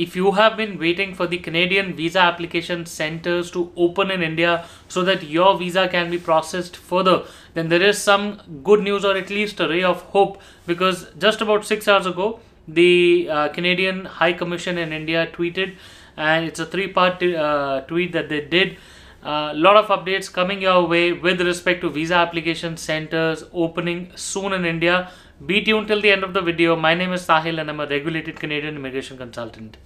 if you have been waiting for the Canadian visa application centers to open in India so that your visa can be processed further, then there is some good news or at least a ray of hope because just about six hours ago, the uh, Canadian High Commission in India tweeted, and it's a three part uh, tweet that they did a lot of updates coming your way with respect to visa application centers opening soon in India. Be tuned till the end of the video. My name is Sahil and I'm a regulated Canadian immigration consultant.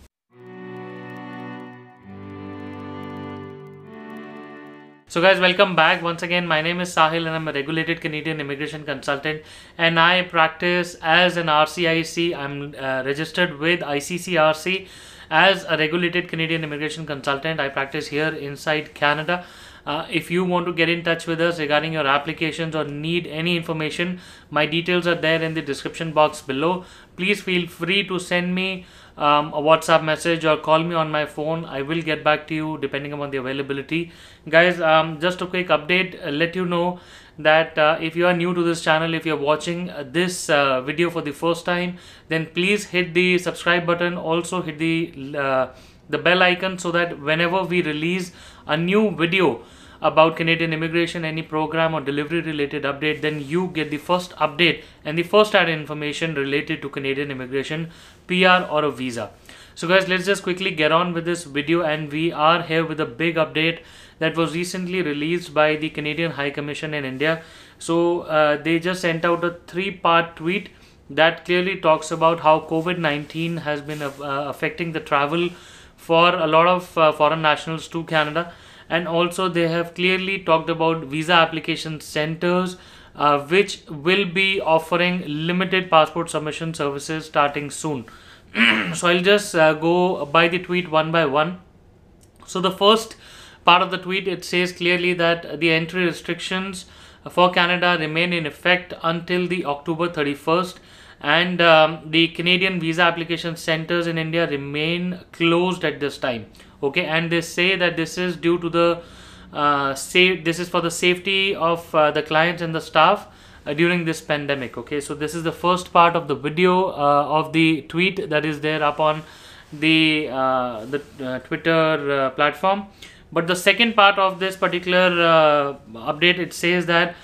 So guys, welcome back. Once again, my name is Sahil and I'm a regulated Canadian immigration consultant and I practice as an RCIC. I'm uh, registered with ICCRC as a regulated Canadian immigration consultant, I practice here inside Canada. Uh, if you want to get in touch with us regarding your applications or need any information, my details are there in the description box below. Please feel free to send me um, a WhatsApp message or call me on my phone. I will get back to you depending upon the availability. Guys, um, just a quick update, uh, let you know that uh, if you are new to this channel if you're watching uh, this uh, video for the first time then please hit the subscribe button also hit the uh, the bell icon so that whenever we release a new video about Canadian immigration, any program or delivery related update, then you get the first update and the first added information related to Canadian immigration, PR or a visa. So guys, let's just quickly get on with this video and we are here with a big update that was recently released by the Canadian High Commission in India. So uh, they just sent out a three part tweet that clearly talks about how COVID 19 has been uh, uh, affecting the travel for a lot of uh, foreign nationals to Canada. And also, they have clearly talked about visa application centers, uh, which will be offering limited passport submission services starting soon. so, I'll just uh, go by the tweet one by one. So, the first part of the tweet, it says clearly that the entry restrictions for Canada remain in effect until the October 31st, and um, the Canadian visa application centers in India remain closed at this time. Okay, and they say that this is due to the uh, safe. This is for the safety of uh, the clients and the staff uh, during this pandemic. Okay, so this is the first part of the video uh, of the tweet that is there up on the uh, the uh, Twitter platform but the second part of this particular uh, update it says that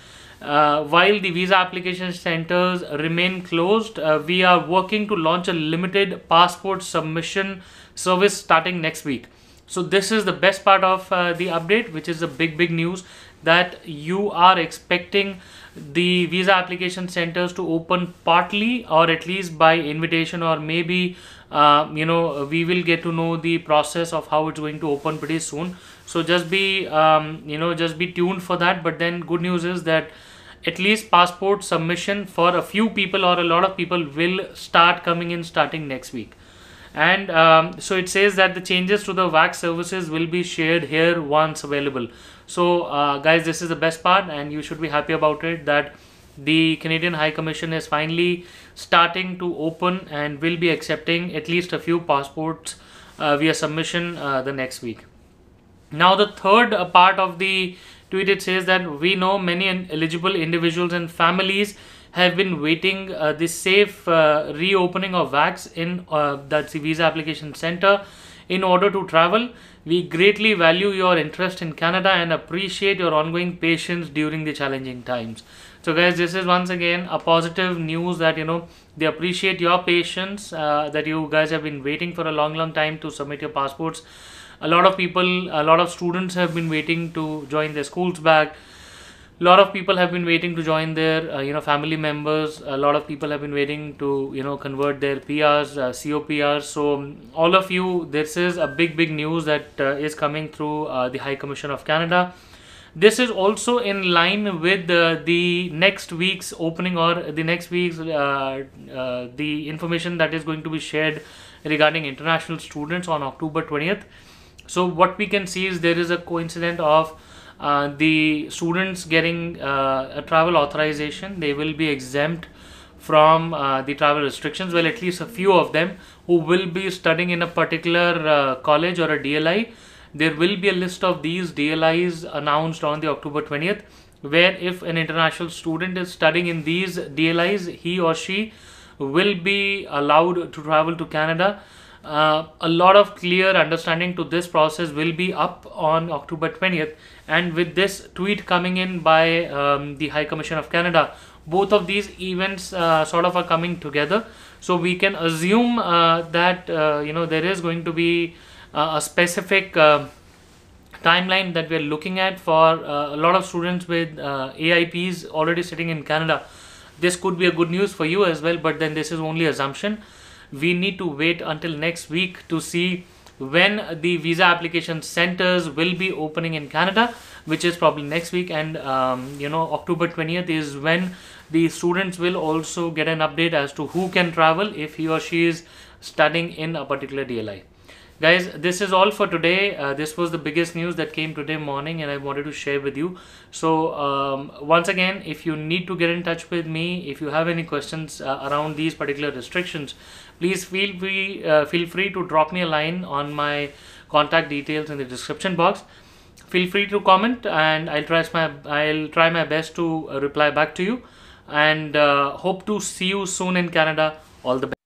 uh, while the visa application centers remain closed, uh, we are working to launch a limited passport submission service starting next week. So this is the best part of uh, the update, which is the big, big news that you are expecting the visa application centers to open partly or at least by invitation or maybe uh, you know we will get to know the process of how it's going to open pretty soon so just be um, you know just be tuned for that but then good news is that at least passport submission for a few people or a lot of people will start coming in starting next week and um, so it says that the changes to the VAC services will be shared here once available. So, uh, guys, this is the best part, and you should be happy about it that the Canadian High Commission is finally starting to open and will be accepting at least a few passports uh, via submission uh, the next week. Now, the third uh, part of the tweet it says that we know many eligible individuals and families have been waiting uh, this safe uh, reopening of VACs in uh, the visa application center in order to travel, we greatly value your interest in Canada and appreciate your ongoing patience during the challenging times. So, guys, this is once again a positive news that you know they appreciate your patience uh, that you guys have been waiting for a long, long time to submit your passports. A lot of people, a lot of students have been waiting to join their schools back a lot of people have been waiting to join their uh, you know family members a lot of people have been waiting to you know convert their prs uh, coprs so um, all of you this is a big big news that uh, is coming through uh, the high commission of canada this is also in line with uh, the next week's opening or the next week's uh, the information that is going to be shared regarding international students on october 20th so what we can see is there is a coincidence of uh, the students getting uh, a travel authorization they will be exempt from uh, the travel restrictions well at least a few of them who will be studying in a particular uh, college or a dli there will be a list of these dlis announced on the october 20th where if an international student is studying in these dlis he or she will be allowed to travel to canada uh, a lot of clear understanding to this process will be up on October 20th. And with this tweet coming in by um, the High Commission of Canada, both of these events uh, sort of are coming together. So we can assume uh, that uh, you know there is going to be uh, a specific uh, timeline that we are looking at for a lot of students with AIPs already sitting in Canada. This could be a good news for you as well, but then this is only assumption we need to wait until next week to see when the visa application centers will be opening in Canada, which is probably next week. And um, you know, October 20th is when the students will also get an update as to who can travel if he or she is studying in a particular DLI guys this is all for today uh, this was the biggest news that came today morning and i wanted to share with you so um, once again if you need to get in touch with me if you have any questions uh, around these particular restrictions please feel free uh, feel free to drop me a line on my contact details in the description box feel free to comment and i'll try my i'll try my best to uh, reply back to you and uh, hope to see you soon in canada all the best